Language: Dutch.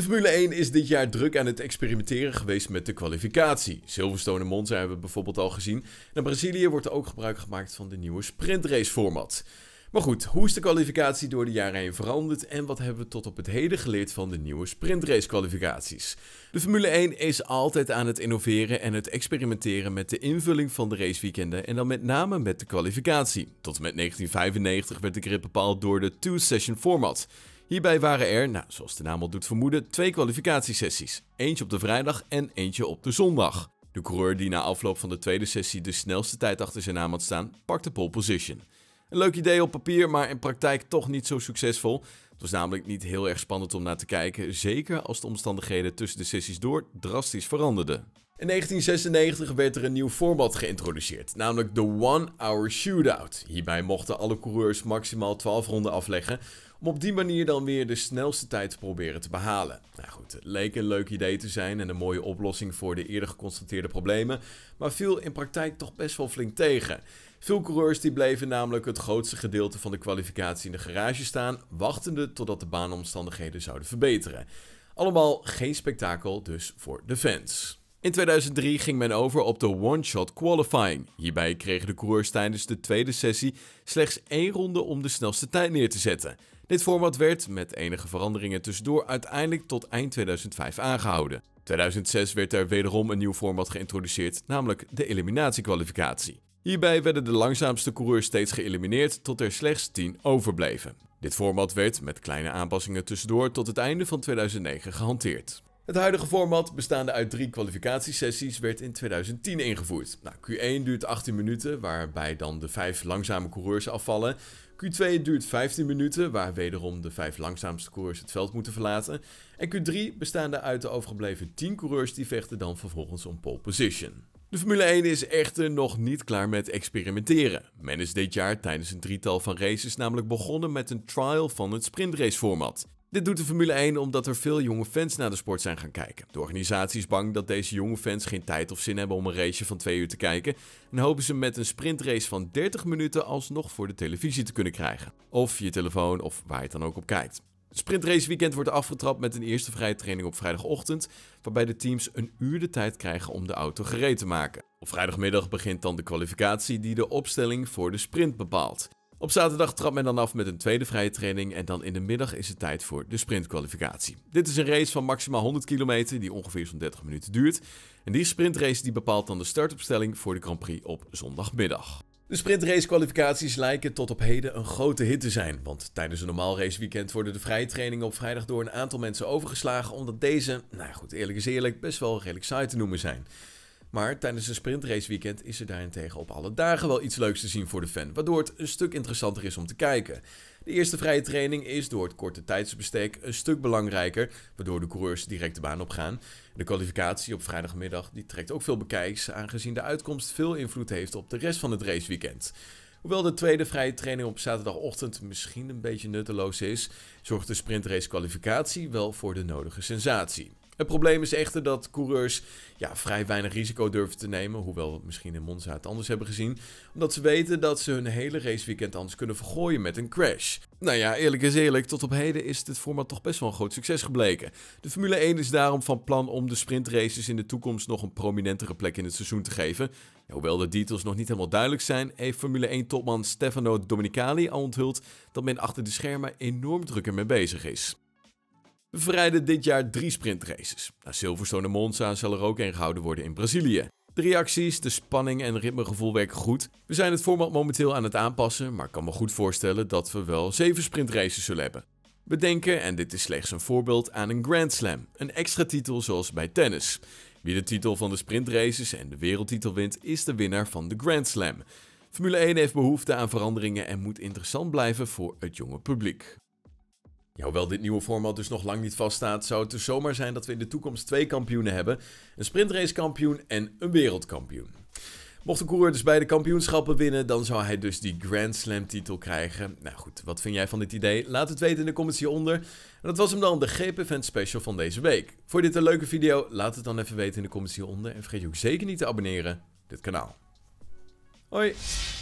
De Formule 1 is dit jaar druk aan het experimenteren geweest met de kwalificatie. Silverstone en Monza hebben we bijvoorbeeld al gezien. En in Brazilië wordt er ook gebruik gemaakt van de nieuwe sprintrace format. Maar goed, hoe is de kwalificatie door de jaren heen veranderd en wat hebben we tot op het heden geleerd van de nieuwe sprintrace kwalificaties? De Formule 1 is altijd aan het innoveren en het experimenteren met de invulling van de raceweekenden en dan met name met de kwalificatie. Tot en met 1995 werd de grip bepaald door de two-session format. Hierbij waren er, nou, zoals de naam al doet vermoeden, twee kwalificatiesessies. Eentje op de vrijdag en eentje op de zondag. De coureur die na afloop van de tweede sessie de snelste tijd achter zijn naam had staan, pakte pole position. Een leuk idee op papier, maar in praktijk toch niet zo succesvol. Het was namelijk niet heel erg spannend om naar te kijken, zeker als de omstandigheden tussen de sessies door drastisch veranderden. In 1996 werd er een nieuw format geïntroduceerd, namelijk de One Hour Shootout. Hierbij mochten alle coureurs maximaal 12 ronden afleggen, om op die manier dan weer de snelste tijd te proberen te behalen. Nou goed, het leek een leuk idee te zijn en een mooie oplossing voor de eerder geconstateerde problemen, maar viel in praktijk toch best wel flink tegen. Veel coureurs die bleven namelijk het grootste gedeelte van de kwalificatie in de garage staan, wachtende totdat de baanomstandigheden zouden verbeteren. Allemaal geen spektakel dus voor de fans. In 2003 ging men over op de one-shot qualifying. Hierbij kregen de coureurs tijdens de tweede sessie slechts één ronde om de snelste tijd neer te zetten. Dit format werd, met enige veranderingen tussendoor, uiteindelijk tot eind 2005 aangehouden. 2006 werd er wederom een nieuw format geïntroduceerd, namelijk de eliminatiekwalificatie. Hierbij werden de langzaamste coureurs steeds geëlimineerd tot er slechts 10 overbleven. Dit format werd, met kleine aanpassingen tussendoor, tot het einde van 2009 gehanteerd. Het huidige format, bestaande uit drie kwalificatiesessies, werd in 2010 ingevoerd. Nou, Q1 duurt 18 minuten, waarbij dan de vijf langzame coureurs afvallen. Q2 duurt 15 minuten, waar wederom de vijf langzaamste coureurs het veld moeten verlaten. En Q3 bestaande uit de overgebleven 10 coureurs die vechten dan vervolgens om pole position. De Formule 1 is echter nog niet klaar met experimenteren. Men is dit jaar tijdens een drietal van races namelijk begonnen met een trial van het sprintrace dit doet de Formule 1 omdat er veel jonge fans naar de sport zijn gaan kijken. De organisatie is bang dat deze jonge fans geen tijd of zin hebben om een race van 2 uur te kijken en hopen ze met een sprintrace van 30 minuten alsnog voor de televisie te kunnen krijgen. Of je telefoon of waar je het dan ook op kijkt. Het sprintrace weekend wordt afgetrapt met een eerste vrije training op vrijdagochtend, waarbij de teams een uur de tijd krijgen om de auto gereed te maken. Op vrijdagmiddag begint dan de kwalificatie die de opstelling voor de sprint bepaalt. Op zaterdag trap men dan af met een tweede vrije training en dan in de middag is het tijd voor de sprintkwalificatie. Dit is een race van maximaal 100 kilometer die ongeveer zo'n 30 minuten duurt. En die sprintrace die bepaalt dan de startopstelling voor de Grand Prix op zondagmiddag. De sprintracekwalificaties lijken tot op heden een grote hit te zijn. Want tijdens een normaal raceweekend worden de vrije trainingen op vrijdag door een aantal mensen overgeslagen. Omdat deze, nou goed, eerlijk is eerlijk, best wel redelijk saai te noemen zijn. Maar tijdens een sprintrace weekend is er daarentegen op alle dagen wel iets leuks te zien voor de fan, waardoor het een stuk interessanter is om te kijken. De eerste vrije training is door het korte tijdsbestek een stuk belangrijker, waardoor de coureurs direct de baan op gaan. De kwalificatie op vrijdagmiddag die trekt ook veel bekijks, aangezien de uitkomst veel invloed heeft op de rest van het raceweekend. Hoewel de tweede vrije training op zaterdagochtend misschien een beetje nutteloos is, zorgt de sprintrace kwalificatie wel voor de nodige sensatie. Het probleem is echter dat coureurs ja, vrij weinig risico durven te nemen, hoewel misschien in Monza het anders hebben gezien, omdat ze weten dat ze hun hele raceweekend anders kunnen vergooien met een crash. Nou ja, eerlijk is eerlijk, tot op heden is dit format toch best wel een groot succes gebleken. De Formule 1 is daarom van plan om de sprintraces in de toekomst nog een prominentere plek in het seizoen te geven. hoewel de details nog niet helemaal duidelijk zijn, heeft Formule 1-topman Stefano Domenicali, al onthuld dat men achter de schermen enorm druk ermee bezig is. We verrijden dit jaar drie sprintraces. Na Silverstone en Monza zal er ook een gehouden worden in Brazilië. De reacties, de spanning en ritmegevoel werken goed. We zijn het format momenteel aan het aanpassen, maar ik kan me goed voorstellen dat we wel zeven sprintraces zullen hebben. We denken, en dit is slechts een voorbeeld, aan een Grand Slam, een extra titel zoals bij tennis. Wie de titel van de sprintraces en de wereldtitel wint, is de winnaar van de Grand Slam. Formule 1 heeft behoefte aan veranderingen en moet interessant blijven voor het jonge publiek hoewel dit nieuwe format dus nog lang niet vaststaat, zou het dus zomaar zijn dat we in de toekomst twee kampioenen hebben: een sprintracekampioen en een wereldkampioen. Mocht de coureur dus beide kampioenschappen winnen, dan zou hij dus die Grand Slam titel krijgen. Nou goed, wat vind jij van dit idee? Laat het weten in de comments hieronder. En dat was hem dan, de GP Event Special van deze week. Vond je dit een leuke video? Laat het dan even weten in de comments hieronder. En vergeet je ook zeker niet te abonneren op dit kanaal. Hoi!